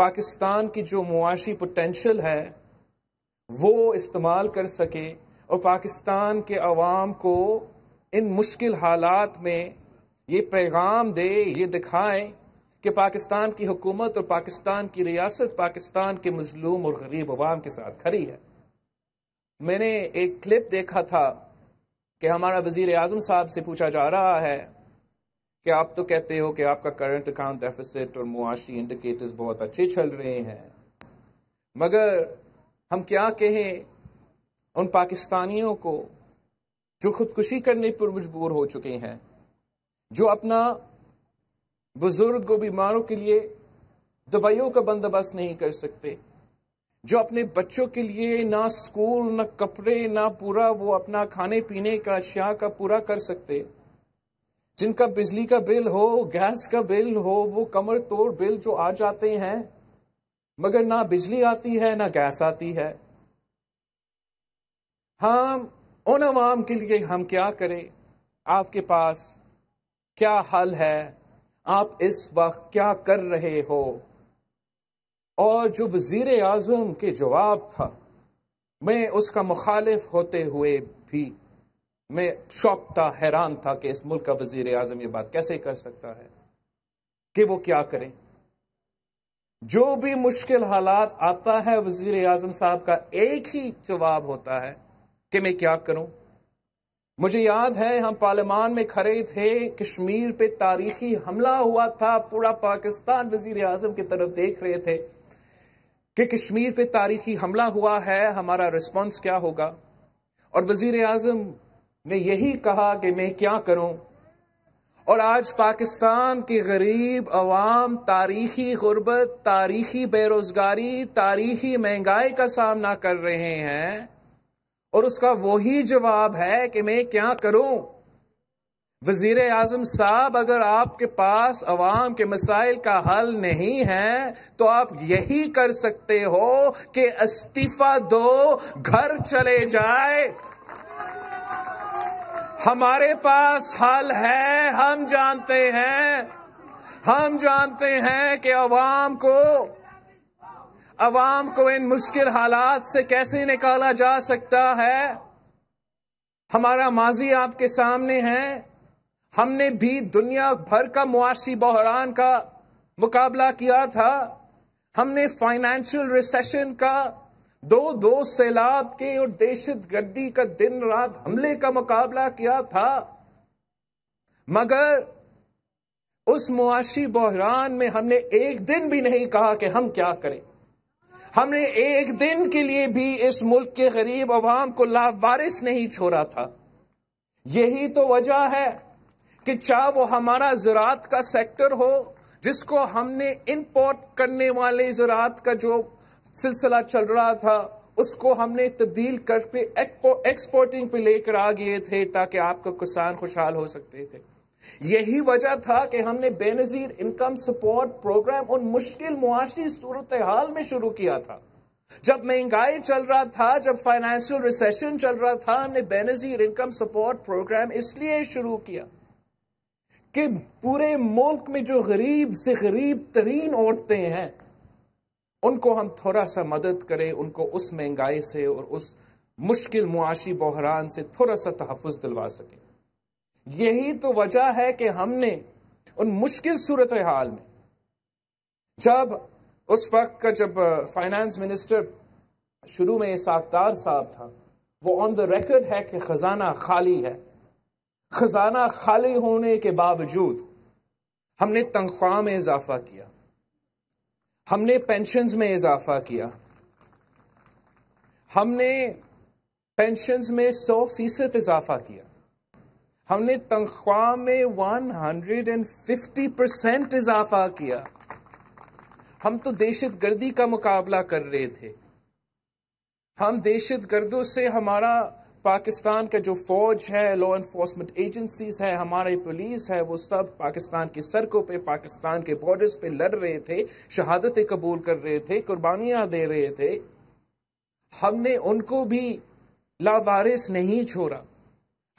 पाकिस्तान की जो मुआशी पोटेंशल है वो इस्तेमाल कर सके और पाकिस्तान के अवाम को इन मुश्किल हालात में ये पैगाम दे ये दिखाएं कि पाकिस्तान की हुकूमत और पाकिस्तान की रियासत पाकिस्तान के मजलूम और गरीब अवाम के साथ खड़ी है मैंने एक क्लिप देखा था कि हमारा वज़ी अजम साहब से पूछा जा रहा है कि आप तो कहते हो कि आपका करंट अकाउंट डेफिसिट और मुआशी इंडिकेटर्स बहुत अच्छे चल रहे हैं मगर हम क्या कहें उन पाकिस्तानियों को जो खुदकुशी करने पर मजबूर हो चुके हैं जो अपना बुजुर्ग व बीमारों के लिए दवाइयों का बंदोबस्त नहीं कर सकते जो अपने बच्चों के लिए ना स्कूल ना कपड़े ना पूरा वो अपना खाने पीने का अशिया का पूरा कर सकते जिनका बिजली का बिल हो गैस का बिल हो वो कमर तोड़ बिल जो आ जाते हैं मगर ना बिजली आती है ना गैस आती है हम उन आवाम के लिए हम क्या करें आपके पास क्या हल है आप इस वक्त क्या कर रहे हो और जो वजीर आजम के जवाब था मैं उसका मुखालिफ होते हुए भी मैं शौक था हैरान था कि इस मुल्क का वजीर आजम ये बात कैसे कर सकता है कि वो क्या करें जो भी मुश्किल हालात आता है वजीर आजम साहब का एक ही जवाब होता है कि मैं क्या करूं मुझे याद है हम पार्लियामान में खड़े थे कश्मीर पे तारीखी हमला हुआ था पूरा पाकिस्तान वजीर आजम की तरफ देख रहे थे कि कश्मीर पे तारीखी हमला हुआ है हमारा रिस्पॉन्स क्या होगा और वजीर आजम ने यही कहा कि मैं क्या करूं और आज पाकिस्तान की गरीब अवाम तारीखी गुर्बत तारीखी बेरोजगारी तारीखी महंगाई का सामना कर रहे हैं और उसका वही जवाब है कि मैं क्या करूं वजीर आजम साहब अगर आपके पास अवाम के मसाइल का हल नहीं है तो आप यही कर सकते हो कि इस्तीफा दो घर चले जाए हमारे पास हल है हम जानते हैं हम जानते हैं कि अवाम को अवाम को इन मुश्किल हालात से कैसे निकाला जा सकता है हमारा माजी आपके सामने है हमने भी दुनिया भर का मुआशी बहरान का मुकाबला किया था हमने फाइनेंशियल रिसेशन का दो दो सैलाब के और दहशत गर्दी का दिन रात हमले का मुकाबला किया था मगर उस मुआशी बहरान में हमने एक दिन भी नहीं कहा कि हम क्या करें हमने एक दिन के लिए भी इस मुल्क के गरीब अवाम को लावारिस नहीं छोड़ा था यही तो वजह है कि चाहे वो हमारा ज़रात का सेक्टर हो जिसको हमने इंपोर्ट करने वाले ज़रात का जो सिलसिला चल रहा था उसको हमने तब्दील करके एक्सपोर्टिंग पे लेकर आ गए थे ताकि आपका किसान खुशहाल हो सकते थे यही वजह था कि हमने बेनजीर इनकम सपोर्ट प्रोग्राम उन मुश्किल मुआशी सूरत हाल में शुरू किया था जब महंगाई चल रहा था जब फाइनेंशियल रिसेशन चल रहा था हमने बेनजीर इनकम सपोर्ट प्रोग्राम इसलिए शुरू किया कि पूरे मुल्क में जो गरीब से गरीब तरीन औरतें हैं उनको हम थोड़ा सा मदद करें उनको उस महंगाई से और उस मुश्किल मुआशी बहरान से थोड़ा सा तहफ़ दिलवा सकें यही तो वजह है कि हमने उन मुश्किल सूरत हाल में जब उस वक्त का जब फाइनेंस मिनिस्टर शुरू में साखदार साहब था वो ऑन द रिकॉर्ड है कि खजाना खाली है खजाना खाली होने के बावजूद हमने तनख्वाह में इजाफा किया हमने पेंशन में इजाफा किया हमने पेंशन में सौ फीसद इजाफा किया हमने तनख्वाह में one hundred and fifty percent इजाफा किया हम तो दहशत गर्दी का मुकाबला कर रहे थे हम दहशत गर्दों से हमारा पाकिस्तान का जो फौज है लॉ इन्फोर्समेंट एजेंसीज है हमारे पुलिस है वो सब पाकिस्तान की सड़कों पे पाकिस्तान के बॉर्डर्स पे लड़ रहे थे शहादतें कबूल कर रहे थे कुर्बानियां दे रहे थे हमने उनको भी लावारिस नहीं छोड़ा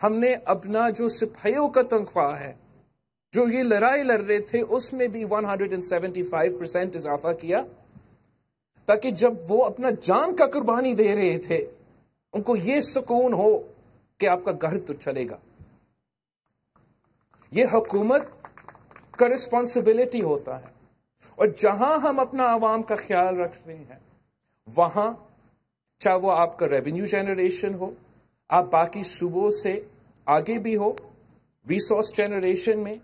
हमने अपना जो सिपाहियों का तनख्वाह है जो ये लड़ाई लड़ रहे थे उसमें भी 175 परसेंट इजाफा किया ताकि जब वो अपना जान का कुर्बानी दे रहे थे उनको यह सुकून हो कि आपका घर तो चलेगा यह हुकूमत का रिस्पॉन्सिबिलिटी होता है और जहां हम अपना आवाम का ख्याल रख रहे हैं वहां चाहे वो आपका रेवेन्यू जनरेशन हो आप बाकी सूबों से आगे भी हो रिसोर्स जनरेशन में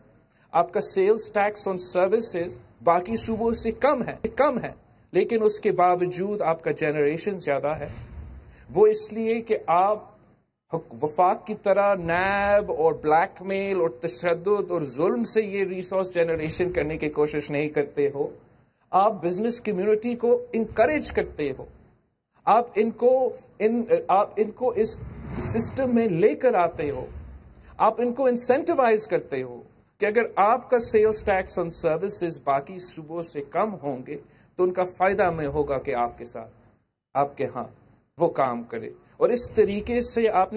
आपका सेल्स टैक्स ऑन सर्विसेज बाकी सूबों से कम है कम है लेकिन उसके बावजूद आपका जनरेशन ज़्यादा है वो इसलिए कि आप वफाक की तरह नैब और ब्लैक मेल और तशद और जुल्म से ये रिसोर्स जनरेशन करने की कोशिश नहीं करते हो आप बिजनेस कम्युनिटी को इनक्रेज करते हो आप इनको इन आप इनको इस सिस्टम में लेकर आते हो आप इनको इंसेंटिवाइज करते हो कि अगर आपका सेल्स टैक्स ऑन सर्विसेज बाकी सूबों से कम होंगे तो उनका फ़ायदा में होगा कि आपके साथ आपके हाँ वो काम करे और इस तरीके से आपने